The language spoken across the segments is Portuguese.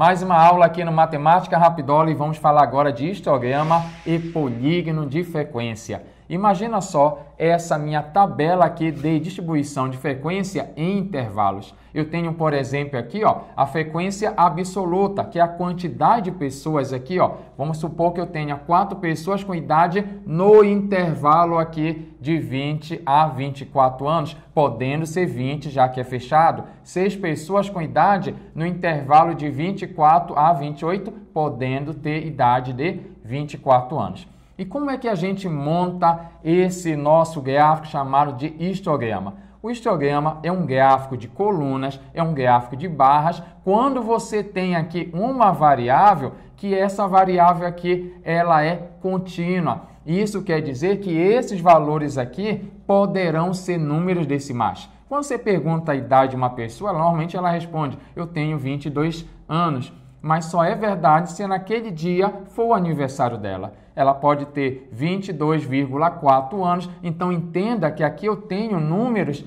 Mais uma aula aqui no Matemática Rapidola e vamos falar agora de histograma e polígono de frequência. Imagina só essa minha tabela aqui de distribuição de frequência em intervalos. Eu tenho, por exemplo, aqui ó, a frequência absoluta, que é a quantidade de pessoas aqui. Ó. Vamos supor que eu tenha quatro pessoas com idade no intervalo aqui de 20 a 24 anos, podendo ser 20, já que é fechado. Seis pessoas com idade no intervalo de 24 a 28, podendo ter idade de 24 anos. E como é que a gente monta esse nosso gráfico chamado de histograma? O histograma é um gráfico de colunas, é um gráfico de barras. Quando você tem aqui uma variável, que essa variável aqui ela é contínua. Isso quer dizer que esses valores aqui poderão ser números decimais. Quando você pergunta a idade de uma pessoa, normalmente ela responde: Eu tenho 22 anos mas só é verdade se naquele dia for o aniversário dela. Ela pode ter 22,4 anos, então entenda que aqui eu tenho números,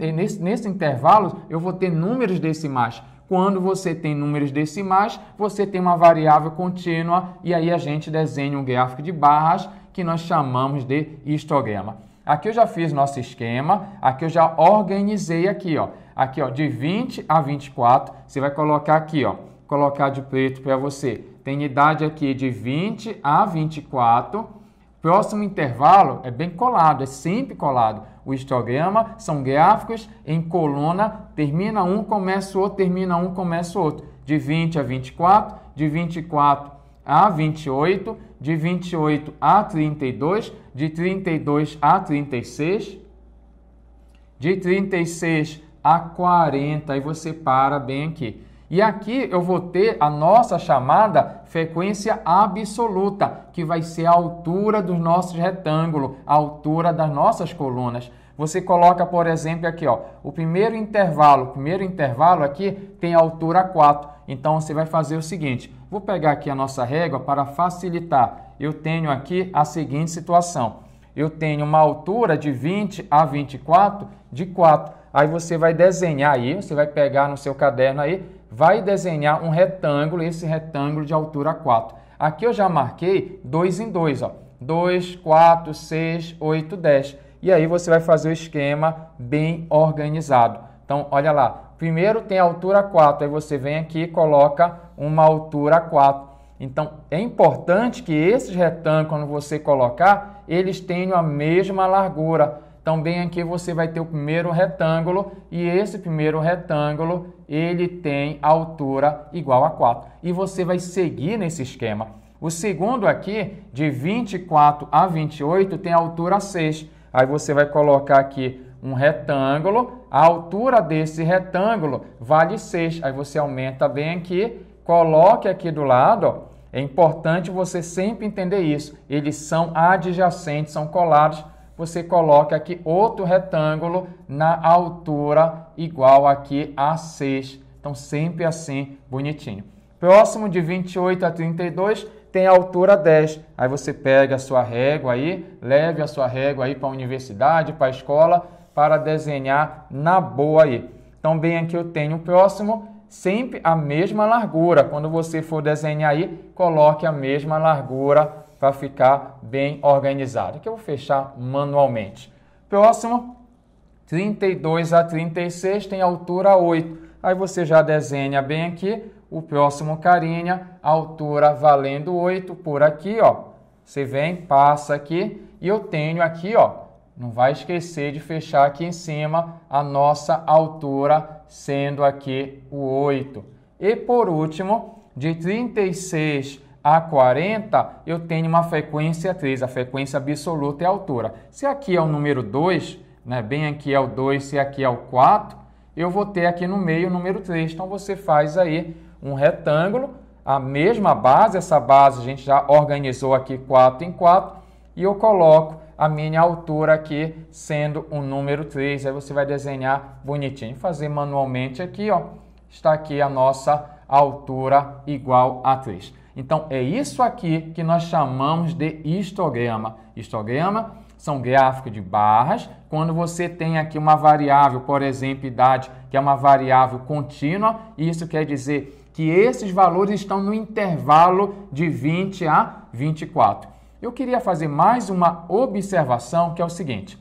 eh, nesse, nesse intervalo eu vou ter números decimais. Quando você tem números decimais, você tem uma variável contínua e aí a gente desenha um gráfico de barras que nós chamamos de histograma. Aqui eu já fiz nosso esquema, aqui eu já organizei aqui, ó. Aqui, ó, de 20 a 24, você vai colocar aqui, ó colocar de preto para você. Tem idade aqui de 20 a 24. Próximo intervalo é bem colado, é sempre colado. O histograma são gráficos em coluna, termina um, começa outro, termina um, começa outro. De 20 a 24, de 24 a 28, de 28 a 32, de 32 a 36, de 36 a 40, e você para bem aqui. E aqui eu vou ter a nossa chamada frequência absoluta, que vai ser a altura dos nossos retângulos, a altura das nossas colunas. Você coloca, por exemplo, aqui, ó, o primeiro intervalo, o primeiro intervalo aqui tem altura 4. Então você vai fazer o seguinte, vou pegar aqui a nossa régua para facilitar. Eu tenho aqui a seguinte situação. Eu tenho uma altura de 20 a 24 de 4. Aí você vai desenhar aí, você vai pegar no seu caderno aí, vai desenhar um retângulo, esse retângulo de altura 4. Aqui eu já marquei 2 em 2, 2, 4, 6, 8, 10. E aí você vai fazer o esquema bem organizado. Então, olha lá. Primeiro tem a altura 4, aí você vem aqui e coloca uma altura 4. Então, é importante que esses retângulos, quando você colocar, eles tenham a mesma largura então, bem aqui você vai ter o primeiro retângulo e esse primeiro retângulo, ele tem altura igual a 4. E você vai seguir nesse esquema. O segundo aqui, de 24 a 28, tem altura 6. Aí você vai colocar aqui um retângulo, a altura desse retângulo vale 6. Aí você aumenta bem aqui, coloque aqui do lado, É importante você sempre entender isso. Eles são adjacentes, são colados você coloca aqui outro retângulo na altura igual aqui a 6. Então, sempre assim, bonitinho. Próximo de 28 a 32 tem a altura 10. Aí você pega a sua régua aí, leve a sua régua aí para a universidade, para a escola, para desenhar na boa aí. Então, bem aqui eu tenho o próximo, sempre a mesma largura. Quando você for desenhar aí, coloque a mesma largura para ficar bem organizado, que eu vou fechar manualmente. Próximo, 32 a 36 tem altura 8. Aí você já desenha bem aqui o próximo carinha, altura valendo 8 por aqui, ó. Você vem, passa aqui e eu tenho aqui, ó, não vai esquecer de fechar aqui em cima a nossa altura sendo aqui o 8. E por último, de 36 a 40, eu tenho uma frequência 3, a frequência absoluta é a altura. Se aqui é o número 2, né, bem aqui é o 2, se aqui é o 4, eu vou ter aqui no meio o número 3. Então você faz aí um retângulo, a mesma base, essa base a gente já organizou aqui 4 em 4, e eu coloco a minha altura aqui sendo o número 3. Aí você vai desenhar bonitinho, fazer manualmente aqui, ó. Está aqui a nossa altura igual a 3. Então é isso aqui que nós chamamos de histograma. Histograma são gráficos de barras. Quando você tem aqui uma variável, por exemplo, idade, que é uma variável contínua, isso quer dizer que esses valores estão no intervalo de 20 a 24. Eu queria fazer mais uma observação que é o seguinte: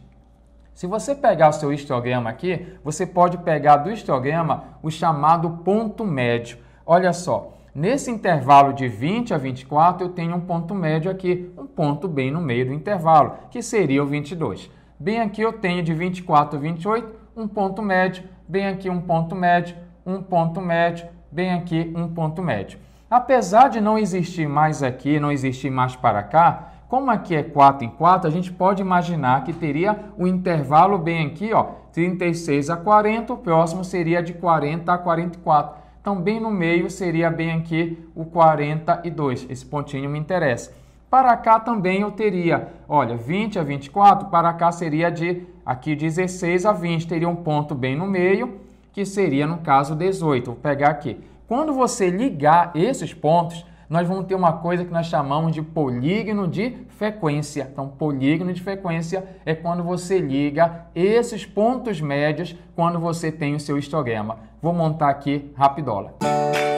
se você pegar o seu histograma aqui, você pode pegar do histograma o chamado ponto médio. Olha só, nesse intervalo de 20 a 24 eu tenho um ponto médio aqui, um ponto bem no meio do intervalo, que seria o 22. Bem aqui eu tenho de 24 a 28 um ponto médio, bem aqui um ponto médio, um ponto médio, bem aqui um ponto médio. Apesar de não existir mais aqui, não existir mais para cá, como aqui é 4 em 4, a gente pode imaginar que teria o um intervalo bem aqui, ó, 36 a 40, o próximo seria de 40 a 44. Então, bem no meio seria bem aqui o 42. Esse pontinho me interessa. Para cá também eu teria, olha, 20 a 24, para cá seria de aqui 16 a 20, teria um ponto bem no meio, que seria no caso 18. Vou pegar aqui. Quando você ligar esses pontos, nós vamos ter uma coisa que nós chamamos de polígono de frequência. Então, polígono de frequência é quando você liga esses pontos médios quando você tem o seu histograma. Vou montar aqui rapidola. Música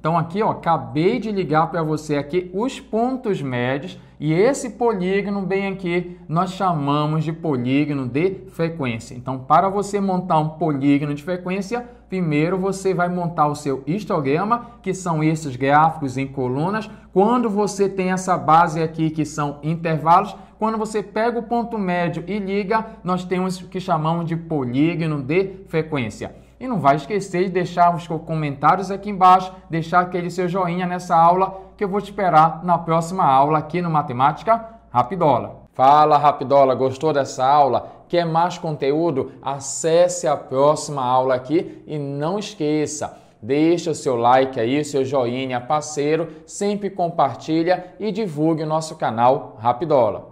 Então aqui, ó, acabei de ligar para você aqui os pontos médios e esse polígono bem aqui nós chamamos de polígono de frequência. Então para você montar um polígono de frequência, primeiro você vai montar o seu histograma, que são esses gráficos em colunas. Quando você tem essa base aqui que são intervalos, quando você pega o ponto médio e liga, nós temos o que chamamos de polígono de frequência. E não vai esquecer de deixar os comentários aqui embaixo, deixar aquele seu joinha nessa aula que eu vou te esperar na próxima aula aqui no Matemática Rapidola. Fala Rapidola, gostou dessa aula? Quer mais conteúdo? Acesse a próxima aula aqui e não esqueça deixa o seu like aí, seu joinha, parceiro, sempre compartilha e divulgue o nosso canal Rapidola.